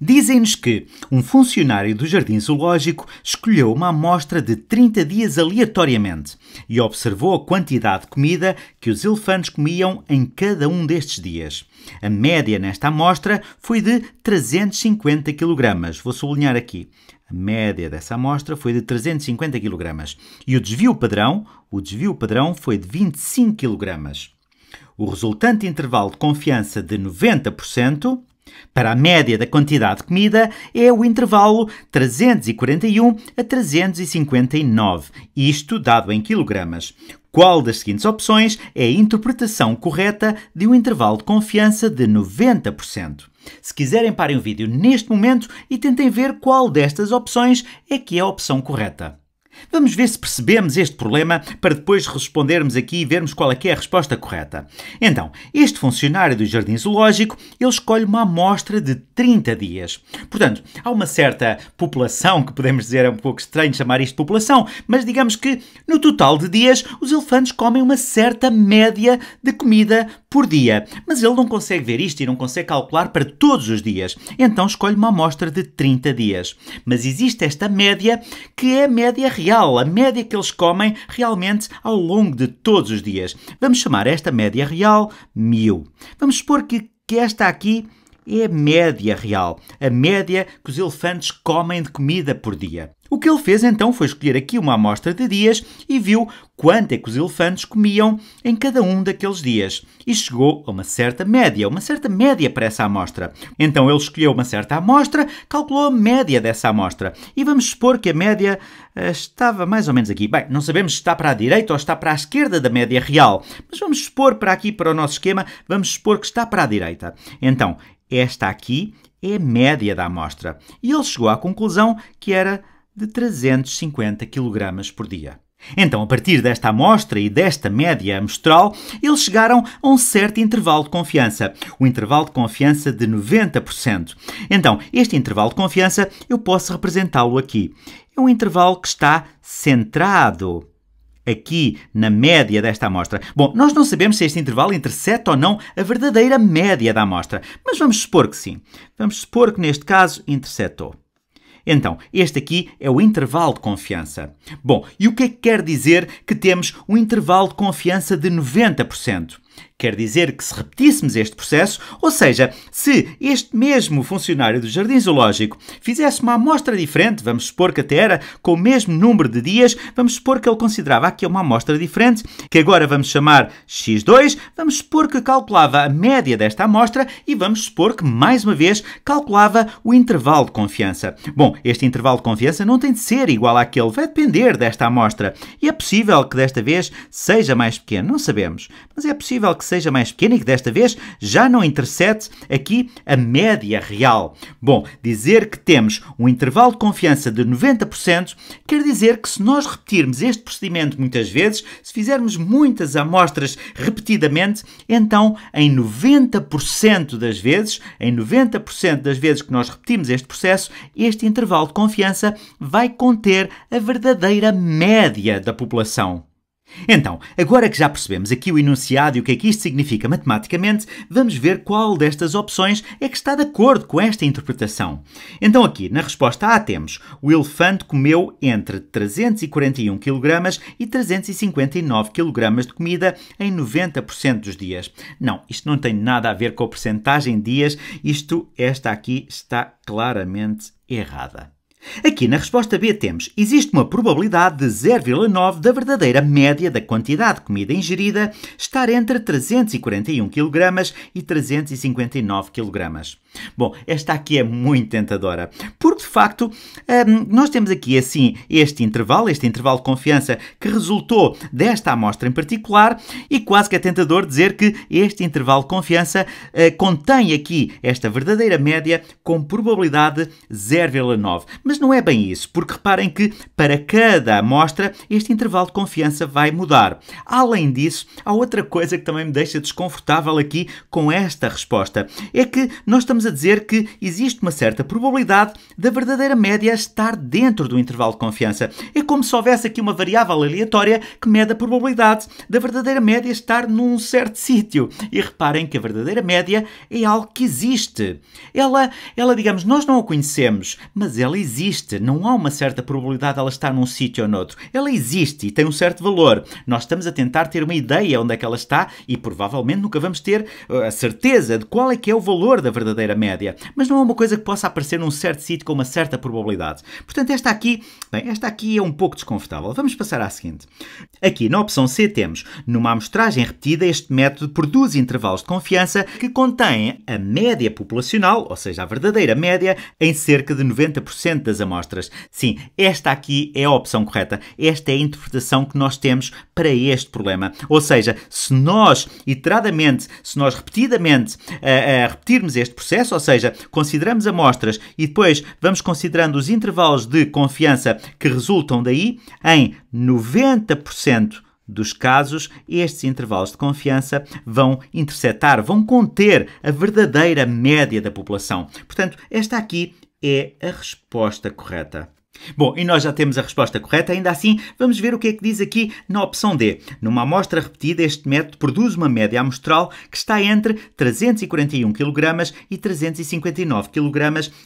Dizem-nos que um funcionário do Jardim Zoológico escolheu uma amostra de 30 dias aleatoriamente e observou a quantidade de comida que os elefantes comiam em cada um destes dias. A média nesta amostra foi de 350 kg. Vou sublinhar aqui. A média dessa amostra foi de 350 kg e o desvio padrão, o desvio padrão foi de 25 kg. O resultante intervalo de confiança de 90% para a média da quantidade de comida é o intervalo 341 a 359, isto dado em quilogramas. Qual das seguintes opções é a interpretação correta de um intervalo de confiança de 90%? Se quiserem, parem o vídeo neste momento e tentem ver qual destas opções é que é a opção correta. Vamos ver se percebemos este problema para depois respondermos aqui e vermos qual é, é a resposta correta. Então, este funcionário do Jardim Zoológico, ele escolhe uma amostra de 30 dias. Portanto, há uma certa população, que podemos dizer é um pouco estranho chamar isto de população, mas digamos que no total de dias os elefantes comem uma certa média de comida por dia. Mas ele não consegue ver isto e não consegue calcular para todos os dias. Então escolhe uma amostra de 30 dias. Mas existe esta média que é a média real real, a média que eles comem realmente ao longo de todos os dias. Vamos chamar esta média real mil. Vamos supor que, que esta aqui é a média real, a média que os elefantes comem de comida por dia. O que ele fez então foi escolher aqui uma amostra de dias e viu quanto é que os elefantes comiam em cada um daqueles dias. E chegou a uma certa média, uma certa média para essa amostra. Então ele escolheu uma certa amostra, calculou a média dessa amostra. E vamos supor que a média eh, estava mais ou menos aqui. Bem, não sabemos se está para a direita ou está para a esquerda da média real, mas vamos supor para aqui, para o nosso esquema, vamos supor que está para a direita. Então esta aqui é a média da amostra e ele chegou à conclusão que era de 350 kg por dia. Então, a partir desta amostra e desta média amostral, eles chegaram a um certo intervalo de confiança, o um intervalo de confiança de 90%. Então, este intervalo de confiança eu posso representá-lo aqui. É um intervalo que está centrado aqui na média desta amostra. Bom, nós não sabemos se este intervalo intercepta ou não a verdadeira média da amostra, mas vamos supor que sim. Vamos supor que neste caso interceptou. Então, este aqui é o intervalo de confiança. Bom, e o que é que quer dizer que temos um intervalo de confiança de 90%? Quer dizer que se repetíssemos este processo, ou seja, se este mesmo funcionário do Jardim Zoológico fizesse uma amostra diferente, vamos supor que até era com o mesmo número de dias, vamos supor que ele considerava aqui uma amostra diferente, que agora vamos chamar x2, vamos supor que calculava a média desta amostra e vamos supor que, mais uma vez, calculava o intervalo de confiança. Bom, este intervalo de confiança não tem de ser igual àquele, vai depender desta amostra. E é possível que desta vez seja mais pequeno, não sabemos, mas é possível possível que seja mais pequena e que desta vez já não intercede aqui a média real. Bom, dizer que temos um intervalo de confiança de 90% quer dizer que se nós repetirmos este procedimento muitas vezes, se fizermos muitas amostras repetidamente, então em 90% das vezes, em 90% das vezes que nós repetimos este processo, este intervalo de confiança vai conter a verdadeira média da população. Então, agora que já percebemos aqui o enunciado e o que é que isto significa matematicamente, vamos ver qual destas opções é que está de acordo com esta interpretação. Então aqui, na resposta A temos o elefante comeu entre 341 kg e 359 kg de comida em 90% dos dias. Não, isto não tem nada a ver com a porcentagem de dias, isto, esta aqui está claramente errada. Aqui na resposta B temos: existe uma probabilidade de 0,9 da verdadeira média da quantidade de comida ingerida estar entre 341 kg e 359 kg. Bom, esta aqui é muito tentadora, porque de facto ehm, nós temos aqui assim este intervalo, este intervalo de confiança que resultou desta amostra em particular, e quase que é tentador dizer que este intervalo de confiança eh, contém aqui esta verdadeira média com probabilidade 0,9. Mas não é bem isso, porque reparem que para cada amostra este intervalo de confiança vai mudar. Além disso, há outra coisa que também me deixa desconfortável aqui com esta resposta: é que nós estamos estamos a dizer que existe uma certa probabilidade da verdadeira média estar dentro do intervalo de confiança. É como se houvesse aqui uma variável aleatória que mede a probabilidade da verdadeira média estar num certo sítio. E reparem que a verdadeira média é algo que existe. Ela, ela digamos, nós não a conhecemos, mas ela existe. Não há uma certa probabilidade de ela estar num sítio ou noutro. Ela existe e tem um certo valor. Nós estamos a tentar ter uma ideia onde é que ela está e provavelmente nunca vamos ter uh, a certeza de qual é que é o valor da verdadeira a média, mas não é uma coisa que possa aparecer num certo sítio com uma certa probabilidade. Portanto, esta aqui, bem, esta aqui é um pouco desconfortável. Vamos passar à seguinte. Aqui na opção C temos, numa amostragem repetida, este método produz intervalos de confiança que contêm a média populacional, ou seja, a verdadeira média, em cerca de 90% das amostras. Sim, esta aqui é a opção correta. Esta é a interpretação que nós temos para este problema. Ou seja, se nós iteradamente, se nós repetidamente uh, uh, repetirmos este processo, ou seja, consideramos amostras e depois vamos considerando os intervalos de confiança que resultam daí, em 90% dos casos, estes intervalos de confiança vão interceptar, vão conter a verdadeira média da população. Portanto, esta aqui é a resposta correta. Bom, e nós já temos a resposta correta, ainda assim, vamos ver o que é que diz aqui na opção D. Numa amostra repetida, este método produz uma média amostral que está entre 341 kg e 359 kg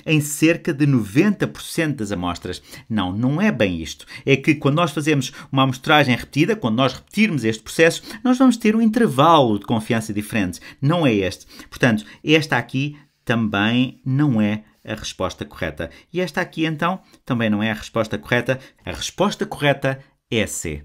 em cerca de 90% das amostras. Não, não é bem isto. É que quando nós fazemos uma amostragem repetida, quando nós repetirmos este processo, nós vamos ter um intervalo de confiança diferente. Não é este. Portanto, esta aqui também não é a resposta correta. E esta aqui então também não é a resposta correta. A resposta correta é C.